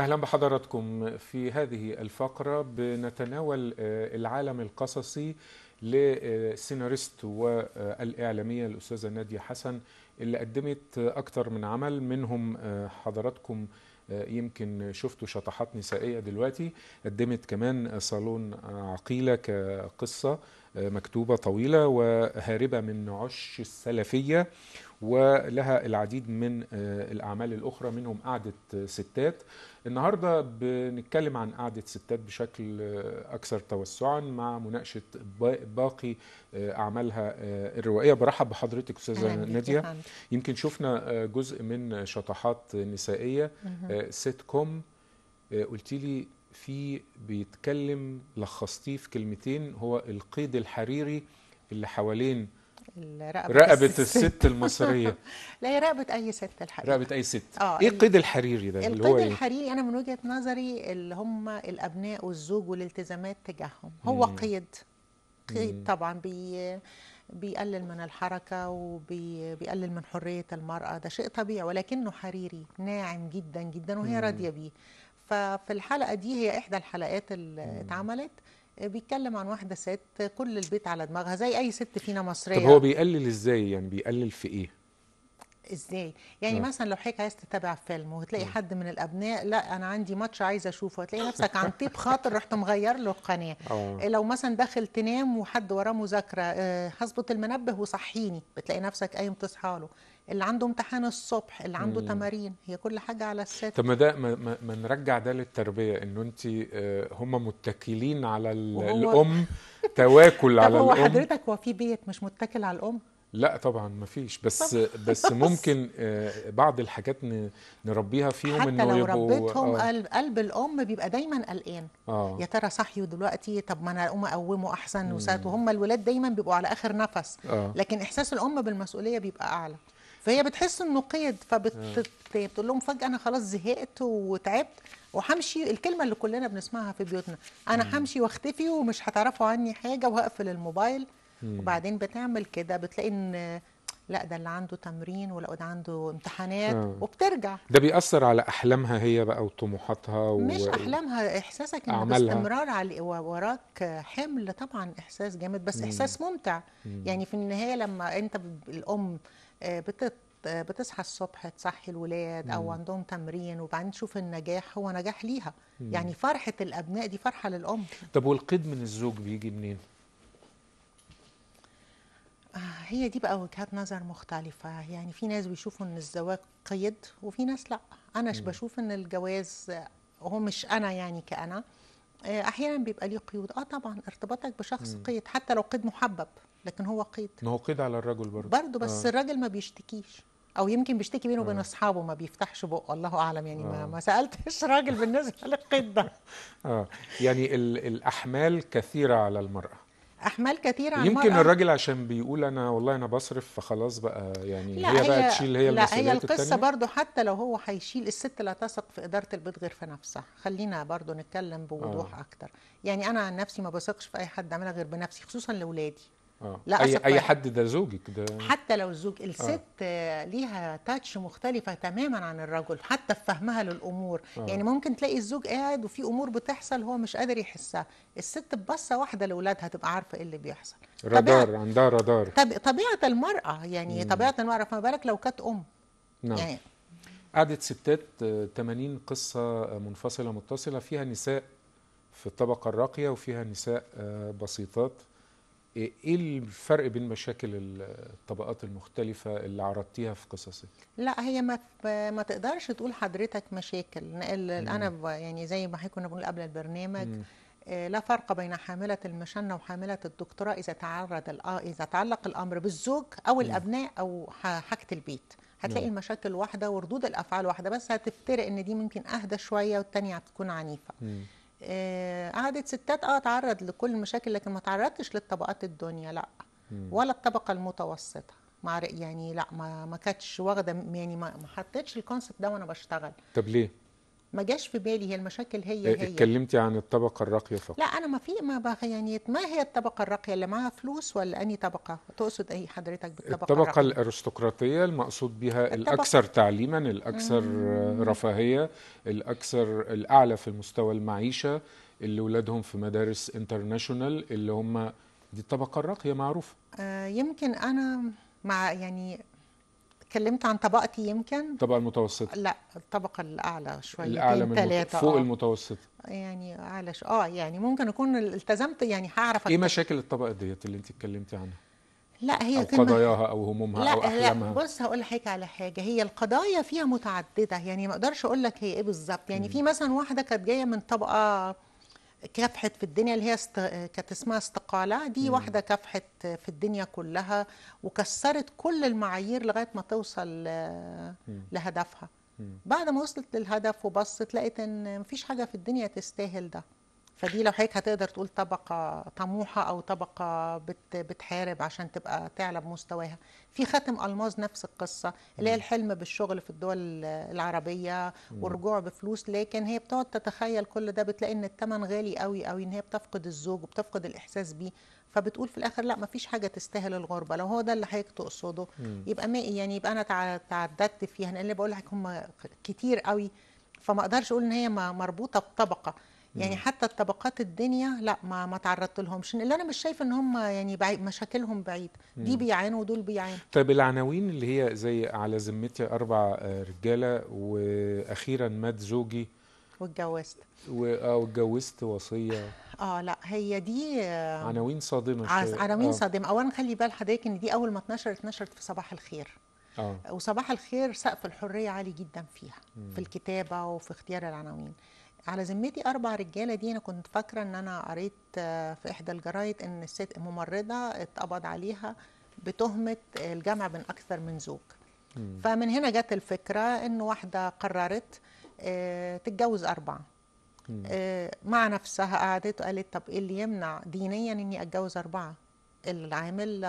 أهلا بحضراتكم في هذه الفقرة بنتناول آه، العالم القصصي للسيناريست والإعلامية الأستاذة نادية حسن اللي قدمت اكثر من عمل منهم آه، حضراتكم آه، يمكن شفتوا شطحات نسائية دلوقتي قدمت كمان صالون عقيلة كقصة مكتوبة طويلة وهاربة من عش السلفية ولها العديد من آه، الأعمال الأخرى منهم قعدة آه، ستات النهاردة بنتكلم عن قعدة ستات بشكل آه، أكثر توسعا مع مناقشة باقي أعمالها الروائية برحب بحضرتك أستاذة نادية يمكن شفنا جزء من شطحات نسائية سيت كوم قلت لي في بيتكلم لخصتيه في كلمتين هو القيد الحريري اللي حوالين رقبة, رقبة الست, الست المصرية لا هي رقبة أي ست الحقيقة رقبة أي ست آه إيه القيد الحريري ده اللي هو القيد إيه؟ الحريري أنا من وجهة نظري اللي هم الأبناء والزوج والالتزامات تجاههم هو مم. قيد قيد مم. طبعا بي بيقلل من الحركة وبيقلل من حرية المرأة ده شيء طبيعي ولكنه حريري ناعم جدا جدا وهي راضية بيه ففي الحلقة دي هي إحدى الحلقات اللي اتعملت بيتكلم عن واحده ست كل البيت على دماغها زي اي ست فينا مصريه طب هو بيقلل ازاي يعني بيقلل في ايه ازاي يعني م. آه. مثلا لو حضرتك عايز تتابع فيلم وتلاقي م. آه. حد من الابناء لا انا عندي ماتش عايز اشوفه هتلاقي نفسك عن طيب خاطر رحت مغير له القناه أوه. لو مثلا داخل تنام وحد وراه مذاكره آه، هظبط المنبه وصحيني بتلاقي نفسك قايم تصحى له اللي عنده امتحان الصبح اللي عنده مم. تمارين هي كل حاجه على الساتر طب ما ده ما, نرجع ده للتربيه انه انت هم متكلين على الام تواكل على الام هو حضرتك هو في بيت مش متكل على الام لا طبعا ما فيش بس بس ممكن آه، بعض الحاجات نربيها فيهم حتى لو ربيتهم آه. قلب الام بيبقى دايما قلقان آه. يا ترى صحيوا دلوقتي طب ما انا اقوم اقومه احسن وساعات وهم الولاد دايما بيبقوا على اخر نفس آه. لكن احساس الام بالمسؤوليه بيبقى اعلى فهي بتحس انه قيد فبتقول آه. لهم فجاه انا خلاص زهقت وتعبت وهمشي الكلمه اللي كلنا بنسمعها في بيوتنا انا همشي واختفي ومش هتعرفوا عني حاجه وهقفل الموبايل مم. وبعدين بتعمل كده بتلاقي ان لا ده اللي عنده تمرين ولا ده عنده امتحانات آه. وبترجع ده بيأثر على أحلامها هي بقى وطموحاتها و... مش أحلامها إحساسك إن باستمرار على وراك حمل طبعا إحساس جامد بس مم. إحساس ممتع مم. يعني في النهاية لما أنت الأم آه، بتت آه، بتصحى الصبح تصحي الولاد مم. او عندهم تمرين وبعدين تشوف النجاح هو نجاح ليها مم. يعني فرحه الابناء دي فرحه للام طب والقيد من الزوج بيجي منين آه، هي دي بقى وجهات نظر مختلفة يعني في ناس بيشوفوا ان الزواج قيد وفي ناس لا انا مم. بشوف ان الجواز هو مش انا يعني كأنا آه، احيانا بيبقى ليه قيود اه طبعا ارتباطك بشخص مم. قيد حتى لو قيد محبب لكن هو قيد ما هو قيد على الرجل برضه برضه بس آه. الراجل ما بيشتكيش او يمكن بيشتكي بينه وبين آه. اصحابه ما بيفتحش بقه الله اعلم يعني آه. ما, ما سالتش راجل بالنسبه للقيد ده اه يعني الاحمال كثيره على المراه احمال كثيره عن يمكن المرأة. الراجل عشان بيقول انا والله انا بصرف فخلاص بقى يعني هي, هي بقى تشيل هي لا هي القصه برضو حتى لو هو هيشيل الست لا تثق في اداره البيت غير في نفسها خلينا برضو نتكلم بوضوح آه. اكتر يعني انا عن نفسي ما بثقش في اي حد اعملها غير بنفسي خصوصا لاولادي آه. لا اي اي حد ده زوجك ده حتى لو الزوج آه. الست آه. ليها تاتش مختلفه تماما عن الرجل حتى في فهمها للامور آه. يعني ممكن تلاقي الزوج قاعد وفي امور بتحصل هو مش قادر يحسها الست ببصه واحده لاولادها تبقى عارفه ايه اللي بيحصل رادار طبيعة... عندها رادار طب... طبيعه المراه يعني مم. طبيعه المراه فما بالك لو كانت ام نعم يعني قعدت ستات 80 آه، قصه منفصله متصله فيها نساء في الطبقه الراقيه وفيها نساء بسيطات إيه-, ايه الفرق بين مشاكل الطبقات المختلفه اللي عرضتيها في قصصك لا هي ما ما تقدرش تقول حضرتك مشاكل انا يعني زي ما كنا بنقول قبل البرنامج مم. إيه، لا فرق بين حاملة المشنة وحاملة الدكتوراه إذا تعرض آه، إذا تعلق الأمر بالزوج أو الأبناء أو حاجة البيت هتلاقي مم. المشاكل واحدة وردود الأفعال واحدة بس هتفترق إن دي ممكن أهدى شوية والتانية هتكون عنيفة مم. آه، قعدت ستات اه تعرض لكل المشاكل لكن ما تعرضتش للطبقات الدنيا لا ولا الطبقه المتوسطه مع يعني لا ما ما كانتش واخده يعني ما حطيتش الكونسبت ده وانا بشتغل طب ليه ما جاش في بالي هي المشاكل هي آه، هي اتكلمتي عن الطبقه الراقيه فقط لا انا ما في ما يعني ما هي الطبقه الراقيه اللي معاها فلوس ولا اني طبقه تقصد اي حضرتك بالطبقه الطبقه الرقية. الارستقراطيه المقصود بها الاكثر تعليما الاكثر مم. رفاهيه الاكثر الاعلى في مستوى المعيشه اللي ولادهم في مدارس انترناشونال اللي هم دي الطبقه الراقيه معروفه آه يمكن انا مع يعني اتكلمت عن طبقتي يمكن الطبقه المتوسطه لا الطبقه الاعلى شويه الاعلى من المت... فوق آه. المتوسطه يعني اعلى ش... اه يعني ممكن اكون التزمت يعني هعرف ايه مشاكل الطبقه ديت اللي انت اتكلمتي عنها لا هي أو قضاياها أو همومها لا أو أحلامها لا بص هقول لحضرتك على حاجة هي القضايا فيها متعددة يعني ما أقدرش أقول لك هي إيه بالظبط يعني م. في مثلا واحدة كانت جاية من طبقة كافحت في الدنيا اللي هي است... كانت اسمها استقالة دي مم. واحدة كافحت في الدنيا كلها وكسرت كل المعايير لغاية ما توصل مم. لهدفها مم. بعد ما وصلت للهدف وبصت لقيت ان مفيش حاجة في الدنيا تستاهل ده فدي لو حضرتك هتقدر تقول طبقة طموحة أو طبقة بت... بتحارب عشان تبقى تعلى بمستواها في خاتم الماظ نفس القصه اللي هي الحلم بالشغل في الدول العربيه والرجوع بفلوس لكن هي بتقعد تتخيل كل ده بتلاقي ان الثمن غالي قوي قوي ان هي بتفقد الزوج وبتفقد الاحساس بيه فبتقول في الاخر لا مفيش حاجه تستاهل الغربه لو هو ده اللي حضرتك تقصده يبقى ما يعني يبقى انا تعددت فيها انا اللي بقول لك هم كتير قوي فما اقدرش اقول ان هي مربوطه بطبقه يعني حتى الطبقات الدنيا لا ما ما تعرضت لهمش اللي انا مش شايف ان هم يعني بعيد مشاكلهم بعيد دي بيعانوا ودول بيعانوا طيب العناوين اللي هي زي على ذمتي اربع آه، رجاله واخيرا مات زوجي واتجوزت اه واتجوزت وصيه اه لا هي دي آه، عناوين صادمه عناوين آه. صادمه اولا خلي بال حضرتك ان دي اول ما اتنشرت اتنشرت في صباح الخير آه. وصباح الخير سقف الحريه عالي جدا فيها مم. في الكتابه وفي اختيار العناوين على ذمتي اربع رجاله دي انا كنت فاكره ان انا قريت آه، في احدى الجرايد ان الست ممرضه اتقبض عليها بتهمه الجمع بين اكثر من زوج مم. فمن هنا جت الفكره ان واحده قررت آه، تتجوز اربعه آه، مع نفسها قعدت وقالت طب ايه اللي يمنع دينيا اني اتجوز اربعه العامل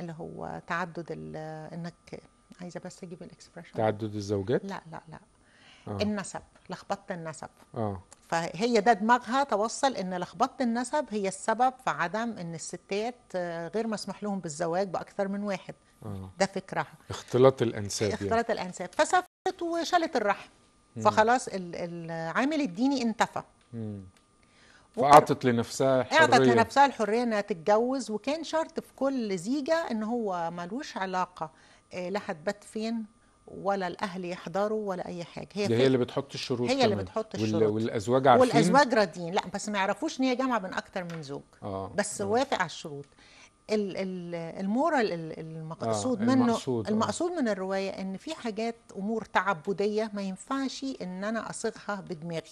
اللي هو تعدد انك عايزه بس اجيب الاكسبريشن تعدد الزوجات لا لا لا آه. النسب لخبطت النسب اه فهي ده دماغها توصل ان لخبطه النسب هي السبب في عدم ان الستات آه، غير مسموح لهم بالزواج باكثر من واحد أوه. ده فكرها اختلاط الانساب يعني. اختلاط يعني. الانساب فسافرت وشالت الرحم مم. فخلاص العامل الديني انتفى مم. فاعطت لنفسها حريه اعطت لنفسها الحريه انها تتجوز وكان شرط في كل زيجه ان هو ملوش علاقه آه، لا هتبات فين ولا الاهل يحضروا ولا اي حاجه هي هي اللي بتحط الشروط هي كمان. اللي بتحط الشروط والازواج عارفين والازواج راضيين لا بس ما يعرفوش ان هي جامعه من اكتر من زوج آه. بس آه. وافق على الشروط المورال المقصود آه. منه المقصود, آه. المقصود من الروايه ان في حاجات امور تعبديه ما ينفعش ان انا اصيغها بدماغي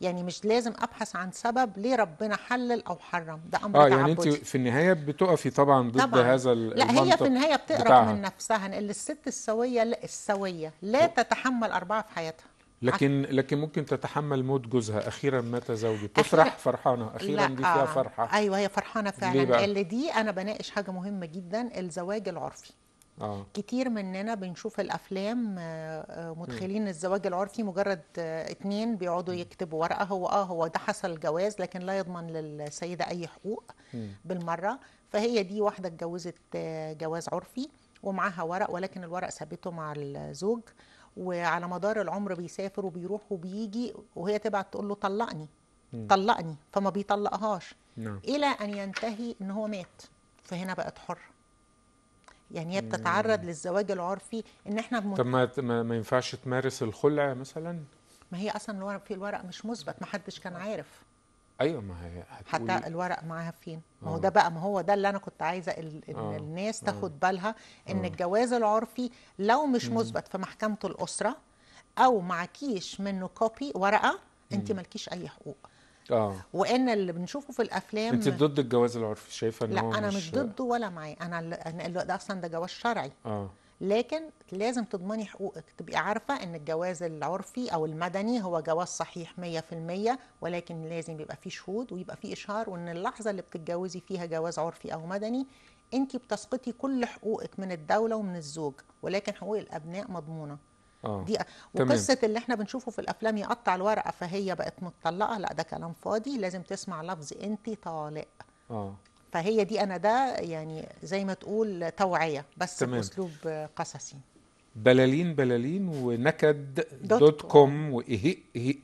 يعني مش لازم ابحث عن سبب ليه ربنا حلل او حرم ده امر اه يعني انت في النهايه بتقفي طبعا ضد طبعا. هذا المنطق لا هي في النهايه بتقرب بتاعها. من نفسها ان الست السويه لا السويه لا تتحمل اربعه في حياتها لكن لكن ممكن تتحمل موت جوزها اخيرا مات زوجي تفرح فرحانه اخيرا دي فيها فرحه ايوه هي فرحانه فعلا اللي دي انا بناقش حاجه مهمه جدا الزواج العرفي آه. كتير مننا بنشوف الافلام آه، آه، مدخلين م. الزواج العرفي مجرد آه، اتنين بيقعدوا يكتبوا ورقه هو اه هو ده حصل جواز لكن لا يضمن للسيده اي حقوق م. بالمره فهي دي واحده اتجوزت جواز عرفي ومعاها ورق ولكن الورق ثابته مع الزوج وعلى مدار العمر بيسافر وبيروح وبيجي وهي تبعت تقول له طلقني م. طلقني فما بيطلقهاش نعم. الى ان ينتهي ان هو مات فهنا بقت حره يعني هي بتتعرض للزواج العرفي ان احنا بمت... طب ما ما ينفعش تمارس الخلع مثلا ما هي اصلا الورق في الورق مش مثبت ما حدش كان آه. عارف ايوه ما هي حتى الورق معاها فين ما هو آه. ده بقى ما هو ده اللي انا كنت عايزه ال... آه. الناس تاخد بالها ان الجواز العرفي لو مش مثبت في محكمه الاسره او معكيش منه كوبي ورقه انت مالكيش اي حقوق اه وان اللي بنشوفه في الافلام انت ضد الجواز العرفي شايفه ان لا هو انا مش, مش ضده ولا معاه انا انا ده اصلا ده جواز شرعي اه لكن لازم تضمني حقوقك تبقي عارفه ان الجواز العرفي او المدني هو جواز صحيح 100% ولكن لازم يبقى فيه شهود ويبقى فيه اشهار وان اللحظه اللي بتتجوزي فيها جواز عرفي او مدني انت بتسقطي كل حقوقك من الدوله ومن الزوج ولكن حقوق الابناء مضمونه آه. دي وقصه اللي احنا بنشوفه في الافلام يقطع الورقه فهي بقت متطلقه لا ده كلام فاضي لازم تسمع لفظ انت طالق اه فهي دي انا ده يعني زي ما تقول توعيه بس باسلوب قصصي بلالين بلالين ونكد دوت, دوت كوم واهئ اهئ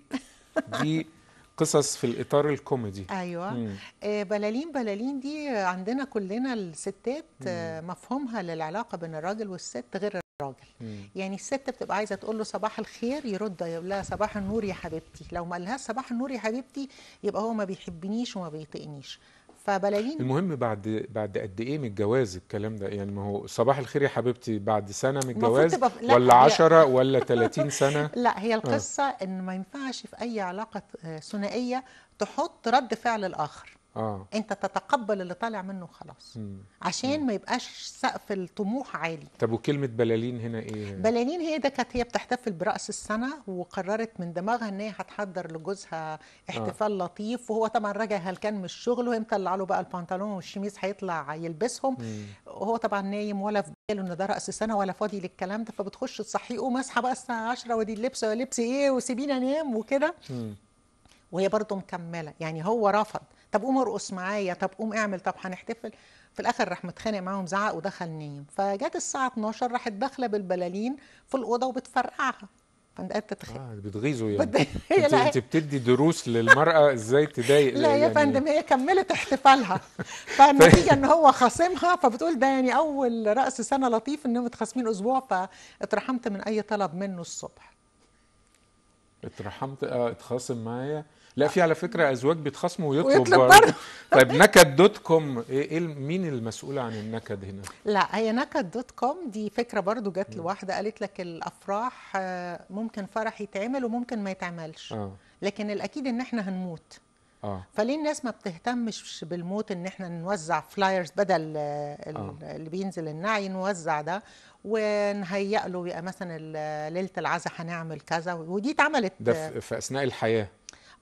دي قصص في الاطار الكوميدي ايوه مم. آه، بلالين بلالين دي عندنا كلنا الستات مم. مفهومها للعلاقه بين الراجل والست غير الراجل مم. يعني الست بتبقى عايزه تقول له صباح الخير يرد يقول لها صباح النور يا حبيبتي لو ما قالها صباح النور يا حبيبتي يبقى هو ما بيحبنيش وما بيطيقنيش فبلاقيني المهم بعد بعد قد ايه من الجواز الكلام ده يعني ما هو صباح الخير يا حبيبتي بعد سنه من الجواز ولا 10 ولا 30 سنه لا هي آه. القصه آه. ان ما ينفعش في اي علاقه آه، ثنائيه تحط رد فعل الاخر آه. انت تتقبل اللي طالع منه خلاص مم. عشان مم. ما يبقاش سقف الطموح عالي طب وكلمه بلالين هنا ايه بلالين هي ده كانت هي بتحتفل براس السنه وقررت من دماغها ان هي هتحضر لجوزها احتفال آه. لطيف وهو طبعا راجع هلكان من الشغل وهي مطلع له بقى البنطلون والشميس هيطلع يلبسهم مم. وهو طبعا نايم ولا في باله ان ده راس السنه ولا فاضي للكلام ده فبتخش تصحيه ماسحه بقى الساعه 10 ودي اللبس لبس ايه وسيبيني انام وكده وهي برضه مكمله يعني هو رفض طب قوم ارقص معايا طب قوم اعمل طب هنحتفل في الاخر راح متخانق معاهم زعق ودخل نايم فجت الساعه 12 راحت داخله بالبلالين في الاوضه وبتفرقعها فانت قاعد تتخيل آه بتغيظه يعني بت... انت, انت بتدي دروس للمراه ازاي تضايق لا يا يعني... فندم هي كملت احتفالها فالنتيجه ان هو خاصمها فبتقول ده يعني اول راس سنه لطيف ان متخاصمين اسبوع فاترحمت من اي طلب منه الصبح اترحمت اه اتخاصم معايا لا في على فكره ازواج بيتخاصموا ويطلب, ويطلب برضه طيب نكد دوت كوم ايه, إيه مين المسؤول عن النكد هنا؟ لا هي نكد دوت كوم دي فكره برضه جت لواحده قالت لك الافراح آه، ممكن فرح يتعمل وممكن ما يتعملش آه. لكن الاكيد ان احنا هنموت آه. فليه الناس ما بتهتمش بالموت ان احنا نوزع فلايرز بدل آه. اللي بينزل النعي نوزع ده ونهيئ له يبقى مثلا ليله العزاء هنعمل كذا ودي اتعملت ده في اثناء الحياه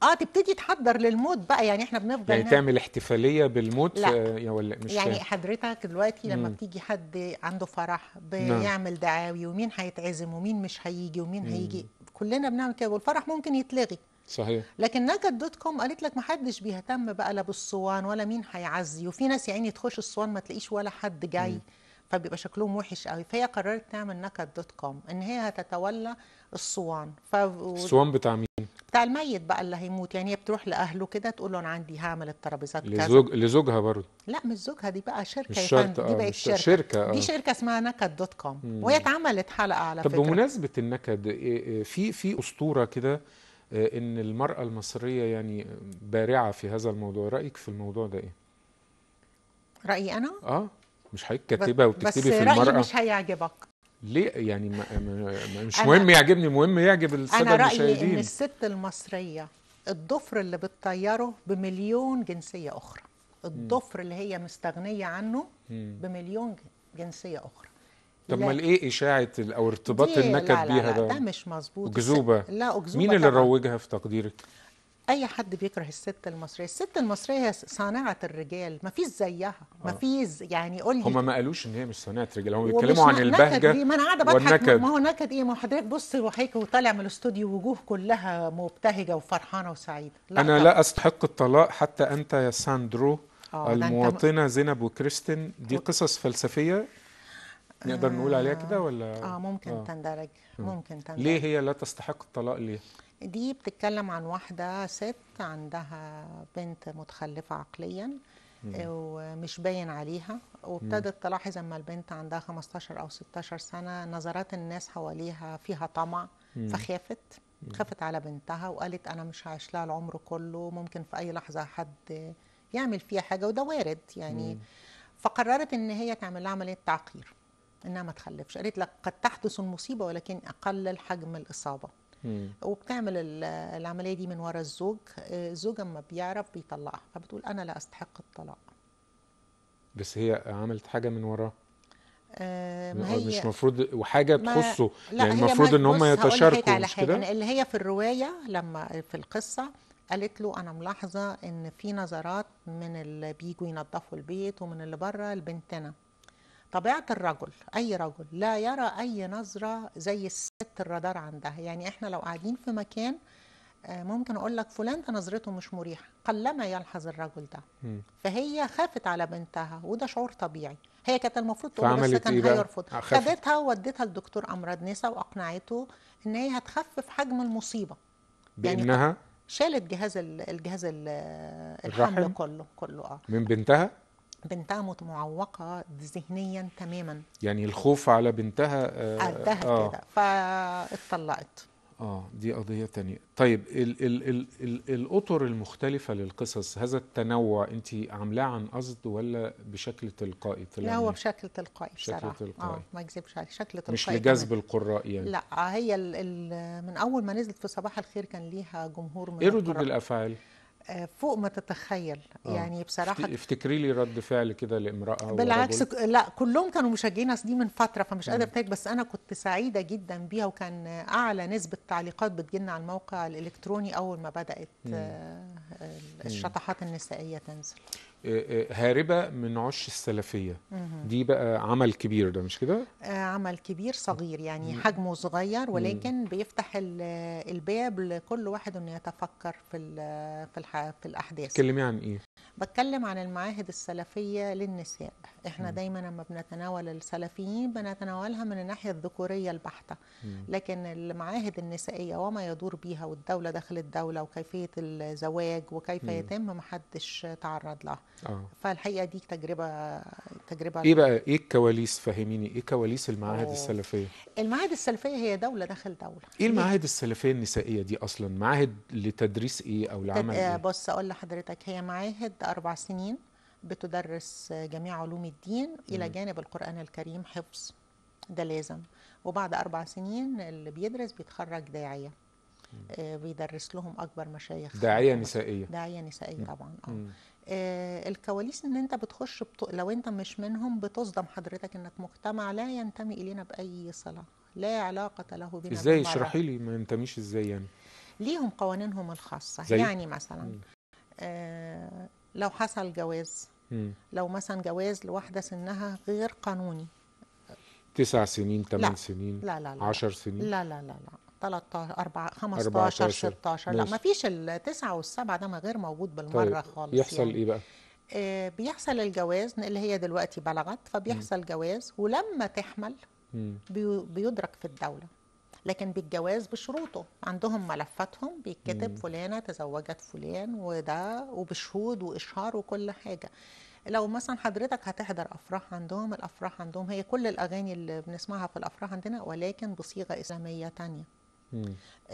اه تبتدي تحضر للموت بقى يعني احنا بنفضل يعني تعمل احتفاليه بالموت لا. آه، ولا مش يعني حضرتك دلوقتي لما مم. بتيجي حد عنده فرح نعم. بيعمل دعاوي ومين هيتعزم ومين مش هيجي ومين مم. هيجي كلنا بنعمل كده والفرح ممكن يتلغي صحيح لكن نجد دوت كوم قالت لك ما حدش بيهتم بقى لا بالصوان ولا مين هيعزي وفي ناس يعني تخش الصوان ما تلاقيش ولا حد جاي مم. فبيبقى شكلهم وحش قوي فهي قررت تعمل نكد دوت كوم ان هي هتتولى الصوان ف... الصوان بتاع مين؟ بتاع الميت بقى اللي هيموت يعني هي بتروح لاهله كده تقول له انا عندي هعمل الترابيزات كذا لزوج لزوجها برضه لا مش زوجها دي بقى شركه يا فندم دي آه، بقت شركه, شركة آه. دي شركه اسمها نكد دوت كوم وهي اتعملت حلقه على طب فكره طب بمناسبه النكد إيه، إيه، في في اسطوره كده آه، ان المراه المصريه يعني بارعه في هذا الموضوع رايك في الموضوع ده ايه رايي انا اه مش حضرتك كاتبه في المراه بس رايي مش هيعجبك ليه يعني ما ما مش مهم يعجبني المهم يعجب الساده المشاهدين انا رايي ان الست المصريه الضفر اللي بتطيره بمليون جنسيه اخرى الضفر اللي هي مستغنيه عنه بمليون جنسيه اخرى طب امال ايه اشاعه او ارتباط النكد لا لا بيها لا ده مش مظبوط اكذوبه لا اكذوبه مين اللي روجها في تقديرك اي حد بيكره الست المصريه الست المصريه صانعه الرجال ما فيش زيها ما آه. فيش يعني قول لي هم ما قالوش ان هي مش صانعه رجال هم بيتكلموا عن البهجه ما انا قاعده بضحك ما هو نكد ايه ما هو حضرتك بص وحيك وطالع من الاستوديو وجوه كلها مبتهجه وفرحانه وسعيده لا انا لا استحق الطلاق حتى انت يا ساندرو آه، المواطنه زينب وكريستين دي قصص فلسفيه نقدر نقول عليها آه، كده ولا اه ممكن آه. تندرج ممكن تندرج ليه هي لا تستحق الطلاق ليه دي بتتكلم عن واحدة ست عندها بنت متخلفة عقليا آه، ومش باين عليها وابتدت تلاحظ اما البنت عندها 15 او 16 سنه نظرات الناس حواليها فيها طمع فخافت خافت على بنتها وقالت انا مش هعيش لها العمر كله ممكن في اي لحظه حد يعمل فيها حاجه وده وارد يعني فقررت ان هي تعمل لها عمليه تعقير انها ما تخلفش قالت لك قد تحدث المصيبه ولكن اقلل حجم الاصابه وبتعمل العمليه دي من ورا الزوج الزوج آه، اما بيعرف بيطلقها فبتقول انا لا استحق الطلاق بس هي عملت حاجه من وراه آه، ما هي مش يعني المفروض وحاجه تخصه يعني المفروض ان هم يتشاركوا مش كده اللي هي في الروايه لما في القصه قالت له انا ملاحظه ان في نظرات من اللي بيجوا ينظفوا البيت ومن اللي بره لبنتنا طبيعة الرجل أي رجل لا يرى أي نظرة زي الست الرادار عندها يعني إحنا لو قاعدين في مكان آه، ممكن أقول لك فلان ده نظرته مش مريحة قلما يلحظ الرجل ده فهي خافت على بنتها وده شعور طبيعي هي كانت المفروض تقول بس كان إيه هيرفض آه، خدتها وودتها لدكتور أمراض نساء وأقنعته إن هي هتخفف حجم المصيبة يعني بأنها يعني شالت جهاز الجهاز الحمل كله كله اه من بنتها بنتها معوقة ذهنيا تماما يعني الخوف على بنتها قدها آه،, آه كده فاتطلقت اه دي قضية تانية طيب ال ال ال ال الأطر المختلفة للقصص هذا التنوع أنت عاملاه عن قصد ولا بشكل تلقائي؟ لا هو بشكل تلقائي بشكل بصراحة تلقائي اه ما اكذبش عليك شكل تلقائي مش لجذب القراء يعني لا هي ال ال من أول ما نزلت في صباح الخير كان ليها جمهور من ايه ردود الأفعال؟ آه، فوق ما تتخيل آه. يعني بصراحه افتكري لي رد فعل كده لامراه بالعكس لا كلهم كانوا مشجعين اصل دي من فتره فمش قادره اتاك بس انا كنت سعيده جدا بيها وكان اعلى نسبه تعليقات بتجيلنا على الموقع الالكتروني اول ما بدات مم. آه، الشطحات النسائيه تنزل آه، آه، هاربه من عش السلفيه دي بقى عمل كبير ده مش كده آه، عمل كبير صغير يعني حجمه صغير ولكن بيفتح الباب لكل واحد انه يتفكر في في في الاحداث تكلمي عن ايه بتكلم عن المعاهد السلفيه للنساء احنا مم. دايما لما بنتناول السلفيين بنتناولها من الناحيه الذكوريه البحته لكن المعاهد النسائيه وما يدور بيها والدوله داخل الدوله وكيفيه الزواج وكيف يتم محدش تعرض لها آه. فالحقيقه دي تجربه تجربه ايه بقى ايه الكواليس فهميني ايه كواليس المعاهد أوه. السلفيه المعاهد السلفيه هي دوله داخل دوله ايه المعاهد السلفيه النسائيه دي اصلا معاهد لتدريس ايه او لعمل ايه بص اقول لحضرتك هي معاهد اربع سنين بتدرس جميع علوم الدين م. الى جانب القران الكريم حفظ ده لازم وبعد اربع سنين اللي بيدرس بيتخرج داعيه آه، بيدرس لهم اكبر مشايخ داعيه نسائيه داعيه نسائيه طبعا اه آه، الكواليس ان انت بتخش بتو... لو انت مش منهم بتصدم حضرتك انك مجتمع لا ينتمي الينا باي صله لا علاقه له بنا ازاي اشرحي لي ما ينتميش ازاي يعني ليهم قوانينهم الخاصه زي؟ يعني مثلا آه لو حصل جواز مم. لو مثلا جواز لواحده سنها غير قانوني تسع سنين ثمان سنين لا لا لا عشر سنين لا لا لا, لا. 13 4 15 14. 16 لا ما فيش التسعه والسبعه ده ما غير موجود بالمره طيب. خالص يحصل يعني. ايه بقى؟ آه، بيحصل الجواز اللي هي دلوقتي بلغت فبيحصل م. جواز ولما تحمل بيدرك في الدوله لكن بالجواز بشروطه عندهم ملفاتهم بيتكتب فلانه تزوجت فلان وده وبشهود واشهار وكل حاجه لو مثلا حضرتك هتحضر افراح عندهم الافراح عندهم هي كل الاغاني اللي بنسمعها في الافراح عندنا ولكن بصيغه اسلاميه تانية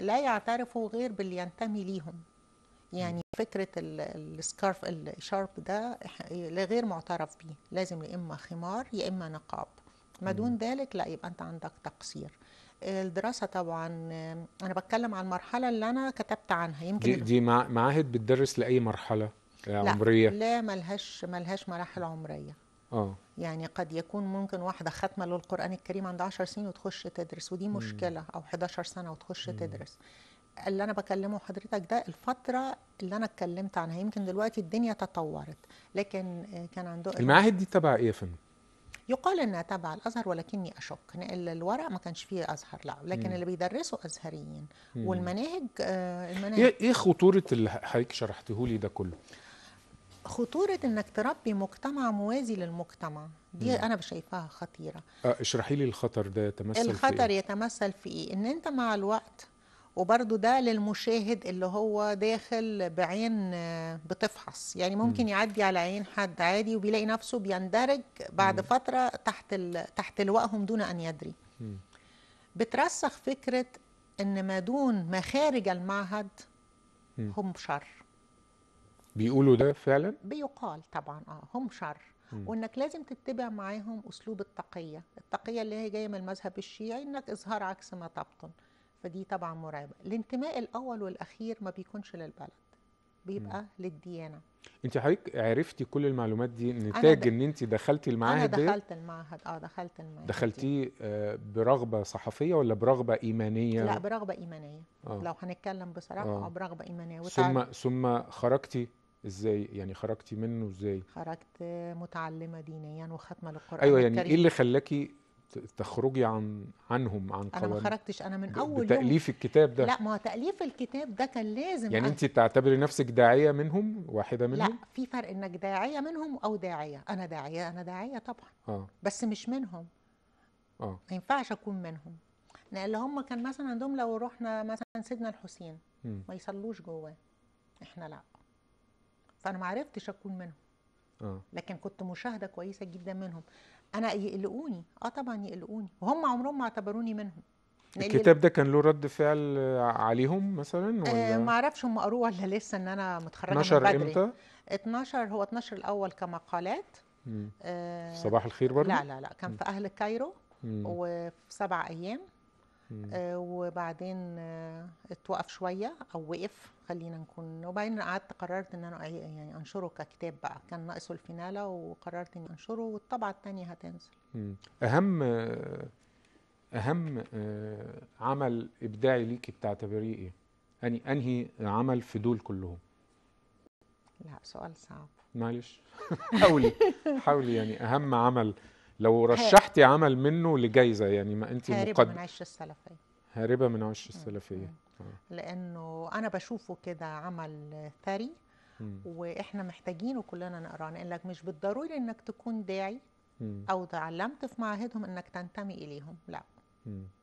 لا يعترفوا غير باللي ينتمي ليهم يعني فكرة السكارف الشارب ده غير معترف به لازم يا إما خمار يا إما نقاب ما دون ذلك لا يبقى أنت عندك تقصير الدراسه طبعا انا بتكلم عن المرحله اللي انا كتبت عنها يمكن دي, دي معاهد بتدرس لاي مرحله عمريه لا, لا ملهاش ملهاش مراحل عمريه اه يعني قد يكون ممكن واحدة ختمة للقرآن الكريم عند 10 سنين وتخش تدرس ودي مشكلة أو 11 سنة وتخش تدرس اللي أنا بكلمه حضرتك ده الفترة اللي أنا اتكلمت عنها يمكن دلوقتي الدنيا تطورت لكن آه، كان عنده المعاهد دي تبع إيه يا فندم؟ يقال انها تبع الازهر ولكني اشك الورق ما كانش فيه ازهر لا لكن مم. اللي بيدرسوا ازهريين والمناهج آه المناهج ايه, إيه خطوره اللي حضرتك شرحته لي ده كله خطورة انك تربي مجتمع موازي للمجتمع دي مم. انا بشايفها خطيرة آه، اشرحي لي الخطر ده يتمثل الخطر في إيه؟ يتمثل في ايه ان انت مع الوقت وبرضو ده للمشاهد اللي هو داخل بعين آه، بتفحص يعني ممكن م. يعدي على عين حد عادي وبيلاقي نفسه بيندرج بعد م. فترة تحت ال... تحت لوائهم دون أن يدري م. بترسخ فكرة أن ما دون مخارج المعهد هم شر بيقولوا ده فعلا بيقال طبعا اه هم شر وانك لازم تتبع معاهم اسلوب التقيه التقيه اللي هي جايه من المذهب الشيعي انك اظهار عكس ما تبطن فدي طبعا مرعبه الانتماء الاول والاخير ما بيكونش للبلد بيبقى م. للديانه انت حضرتك عرفتي كل المعلومات دي نتاج ان انت دخلتي المعهد انا دخلت المعهد اه دخلت المعهد دخلتيه آه، برغبه صحفيه ولا برغبه ايمانيه لا برغبه ايمانيه آه. لو هنتكلم بصراحه آه. آه، برغبه ايمانيه ثم ثم خرجتي ازاي يعني خرجتي منه ازاي خرجت متعلمه دينيا وختمه للقران ايوه يعني الكريم. ايه اللي خلاكي تخرجي عن عنهم عن قوانين انا ما خرجتش انا من اول تاليف يوم. الكتاب ده لا ما هو تاليف الكتاب ده كان لازم يعني انت تعتبري نفسك داعيه منهم واحده منهم لا في فرق انك داعيه منهم او داعيه انا داعيه انا داعيه طبعا آه. بس مش منهم اه ما ينفعش اكون منهم لان هم كان مثلا عندهم لو رحنا مثلا سيدنا الحسين م. ما يصلوش جواه احنا لا فانا ما عرفتش اكون منهم آه. لكن كنت مشاهده كويسه جدا منهم انا يقلقوني اه طبعا يقلقوني وهم عمرهم ما اعتبروني منهم الكتاب ده كان له رد فعل عليهم مثلا آه، ولا آه ما اعرفش هم قروه ولا لسه ان انا متخرجه 12 من بدري امتى 12 هو 12 الاول كمقالات آه صباح الخير برضه لا لا لا كان م. في اهل الكايرو وفي سبع ايام آه، وبعدين آه، اتوقف شويه او وقف خلينا نكون وبعدين قعدت قررت ان انا يعني انشره ككتاب بقى كان ناقصه الفيناله وقررت اني انشره والطبعه الثانيه هتنزل اهم آه، اهم عمل ابداعي ليكي بتعتبريه ايه يعني انهي عمل في دول كلهم لا سؤال صعب معلش حاولي حاولي يعني اهم عمل لو رشحتي عمل منه لجائزه يعني ما انت هاربه مقدم. من عش السلفيه هاربه من عش السلفيه آه. لانه انا بشوفه كده عمل ثري واحنا محتاجينه كلنا نقراه لانك لك مش بالضروري انك تكون داعي او تعلمت في معاهدهم انك تنتمي اليهم لا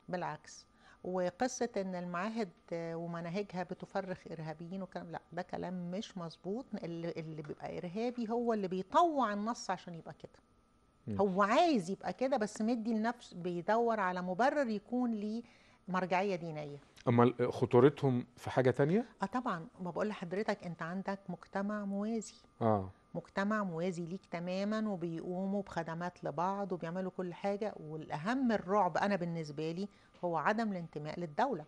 بالعكس وقصة إن المعاهد ومناهجها بتفرخ إرهابيين وكلام لا ده كلام مش مظبوط اللي, اللي بيبقى إرهابي هو اللي بيطوع النص عشان يبقى كده هو عايز يبقى كده بس مدي لنفسه بيدور على مبرر يكون ليه مرجعيه دينيه اما خطورتهم في حاجه تانية اه طبعا ما بقول لحضرتك انت عندك مجتمع موازي اه مجتمع موازي ليك تماما وبيقوموا بخدمات لبعض وبيعملوا كل حاجه والاهم الرعب انا بالنسبه لي هو عدم الانتماء للدوله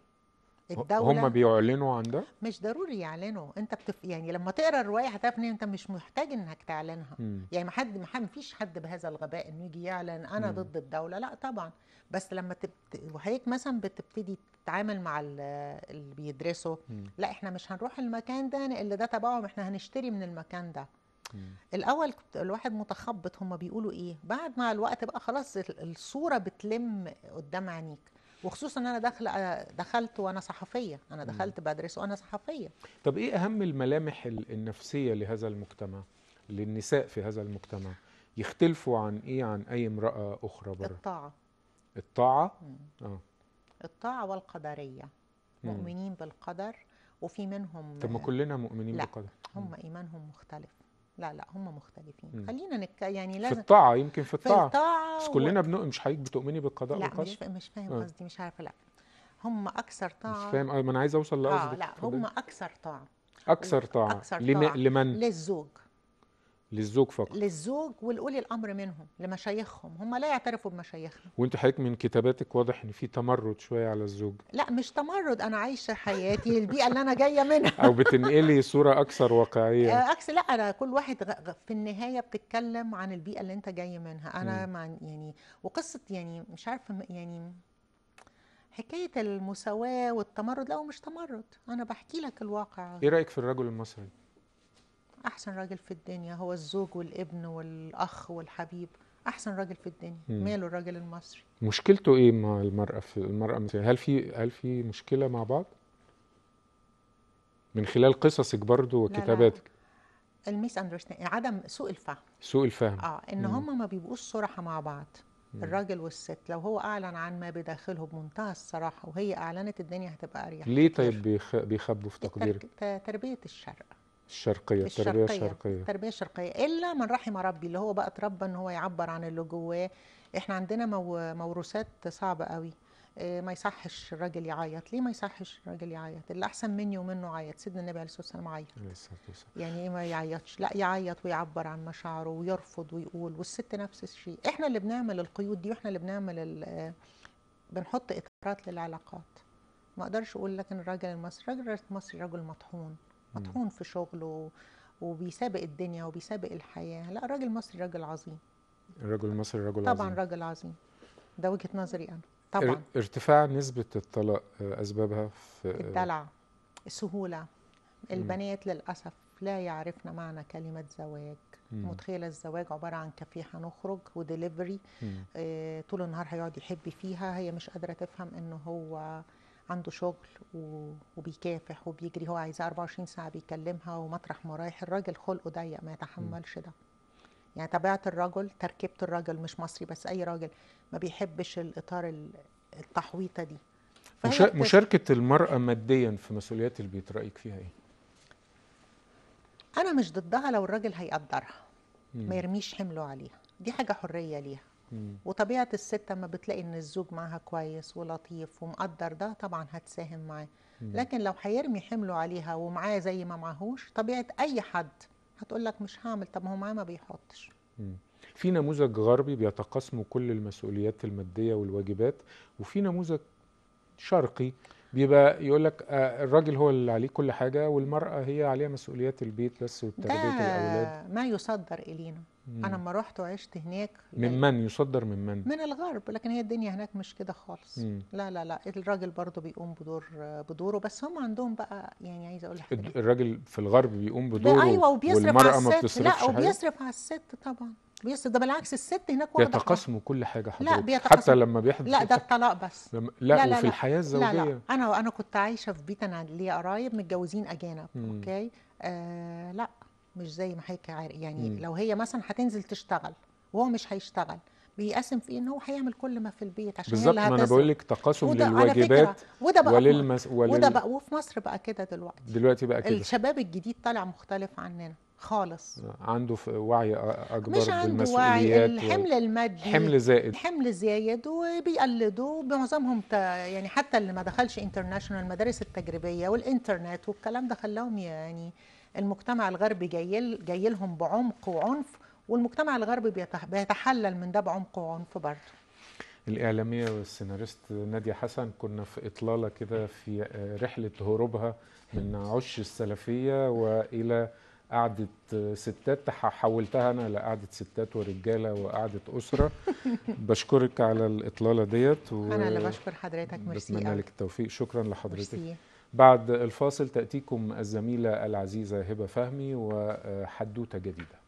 الدوله هم بيعلنوا عن ده مش ضروري يعلنوا انت بتف... يعني لما تقرا الروايه هتعرف ان انت مش محتاج انك تعلنها م. يعني ما حد ما فيش حد بهذا الغباء انه يجي يعلن انا م. ضد الدوله لا طبعا بس لما تبت... وهيك مثلا بتبتدي تتعامل مع اللي بيدرسوا م. لا احنا مش هنروح المكان ده اللي ده تبعهم احنا هنشتري من المكان ده م. الاول الواحد متخبط هما بيقولوا ايه بعد مع الوقت بقى خلاص الصوره بتلم قدام عينيك وخصوصا انا داخله آه، دخلت وانا صحفيه انا دخلت بدرس وانا صحفيه طب ايه اهم الملامح النفسيه لهذا المجتمع للنساء في هذا المجتمع يختلفوا عن ايه عن اي امراه اخرى بره الطاعه الطاعه اه الطاعه والقدريه مؤمنين بالقدر وفي منهم طب ما كلنا مؤمنين لا بالقدر هم ايمانهم مختلف لا لا هم مختلفين مم. خلينا نك... يعني لازم في الطاعه يمكن في الطاعه في الطاعه بس كلنا و... كلنا بنق... مش حضرتك بتؤمني بالقضاء لا والقدر مش, ف... مش فاهم آه. قصدي مش عارفه لا هم اكثر طاعه مش فاهم آه، ما انا عايز اوصل لقصدك اه لا هم اكثر طاعه اكثر طاعه, أكثر طاعة. لم... لمن للزوج للزوج فقط للزوج والأولي الأمر منهم لمشايخهم هم لا يعترفوا بمشايخهم وانت حضرتك من كتاباتك واضح ان في تمرد شوية على الزوج لا مش تمرد أنا عايشة حياتي البيئة اللي أنا جاية منها أو بتنقلي صورة أكثر واقعية آه، عكس لا أنا كل واحد في النهاية بتتكلم عن البيئة اللي أنت جاي منها أنا مع يعني وقصة يعني مش عارفة يعني حكاية المساواة والتمرد لا هو مش تمرد أنا بحكي لك الواقع إيه رأيك في الرجل المصري؟ احسن راجل في الدنيا هو الزوج والابن والاخ والحبيب احسن راجل في الدنيا مم. ماله الراجل المصري مشكلته ايه مع المراه في المراه مثلا هل في هل في مشكله مع بعض من خلال قصصك برضو وكتاباتك لا لا. الميس اندرستاند عدم سوء الفهم سوء الفهم اه ان هما ما بيبقوش صراحه مع بعض مم. الراجل والست لو هو اعلن عن ما بداخله بمنتهى الصراحه وهي اعلنت الدنيا هتبقى اريح ليه طيب بيخبوا في تقديرك تربيه الشرق الشرقية التربية الشرقية التربية الشرقية إلا من رحم ربي اللي هو بقى اتربى إن هو يعبر عن اللي جواه إحنا عندنا موروثات صعبة قوي آه، ما يصحش الراجل يعيط ليه ما يصحش الراجل يعيط اللي احسن مني ومنه عيط سيدنا النبي عليه الصلاه والسلام عيط يعني ايه ما يعيطش لا يعيط ويعبر عن مشاعره ويرفض ويقول والست نفس الشيء احنا اللي بنعمل القيود دي واحنا اللي بنعمل بنحط اطارات للعلاقات ما اقدرش اقول لك ان الراجل المصري الراجل المصري رجل مطحون مطحون في شغله وبيسابق الدنيا وبيسابق الحياه لا الراجل المصري راجل عظيم الراجل المصري راجل طبعا عظيم طبعا راجل عظيم ده وجهه نظري انا طبعا ارتفاع نسبه الطلاق آه، اسبابها في الدلع السهوله البنات للاسف لا يعرفن معنى كلمه زواج متخيله الزواج عباره عن كفيحة هنخرج ودليفري آه طول النهار هيقعد يحب فيها هي مش قادره تفهم ان هو عنده شغل وبيكافح وبيجري هو عايزاه 24 ساعه بيكلمها ومطرح ما رايح الراجل خلقه ضيق ما يتحملش ده يعني طبيعه الرجل تركيبه الرجل مش مصري بس اي راجل ما بيحبش الاطار التحويطه دي مشاركه المراه ماديا في مسؤوليات البيت رايك فيها ايه انا مش ضدها لو الراجل هيقدرها ما يرميش حمله عليها دي حاجه حريه ليها وطبيعه الست لما بتلاقي ان الزوج معاها كويس ولطيف ومقدر ده طبعا هتساهم معاه لكن لو هيرمي حمله عليها ومعاه زي ما معهوش طبيعه اي حد هتقول لك مش هعمل طب ما هو معاه ما بيحطش في نموذج غربي بيتقاسموا كل المسؤوليات الماديه والواجبات وفي نموذج شرقي بيبقى يقول لك آه، الراجل هو اللي عليه كل حاجه والمراه هي عليها مسؤوليات البيت بس وتربيه الاولاد ما يصدر الينا انا لما رحت وعشت هناك من من يصدر من من من الغرب لكن هي الدنيا هناك مش كده خالص مم. لا لا لا الراجل برضه بيقوم بدور بدوره بس هم عندهم بقى يعني عايزه اقول لك الراجل في الغرب بيقوم بدوره ايوه وبيصرف على الست لا وبيصرف على الست طبعا بيصرف ده بالعكس الست هناك واخده بيتقاسموا كل حاجه حضرتك لا بيتقاسموا حتى لما بيحدث لا ده الطلاق بس لما لا, لا, لا وفي لا الحياه الزوجيه لا لا انا انا كنت عايشه في بيت انا ليا قرايب متجوزين اجانب اوكي آه لا مش زي ما حضرتك يعني مم. لو هي مثلا هتنزل تشتغل وهو مش هيشتغل بيقسم في ان هو هيعمل كل ما في البيت عشان بالظبط ما انا بقول لك تقاسم للواجبات وده بقى وللمس... ولل... وده بقى وفي مصر بقى كده دلوقتي دلوقتي بقى كده الشباب الجديد طالع مختلف عننا خالص عنده وعي اكبر مش عنده وعي الحمل المادي حمل زائد حمل زايد وبيقلدوا معظمهم يعني حتى اللي ما دخلش انترناشونال المدارس التجريبيه والانترنت والكلام ده خلاهم يعني المجتمع الغربي جاي جاي لهم بعمق وعنف والمجتمع الغربي بيتحلل من ده بعمق وعنف برضه الإعلامية والسيناريست نادية حسن كنا في إطلالة كده في آه، رحلة هروبها من عش السلفية وإلى قعدة ستات حولتها أنا لقعدة ستات ورجالة وقعدة أسرة بشكرك على الإطلالة ديت و... أنا اللي بشكر حضرتك ميرسي بتمنى لك التوفيق شكرا لحضرتك مرسي. بعد الفاصل تأتيكم الزميلة العزيزة هبة فهمي وحدوتة جديدة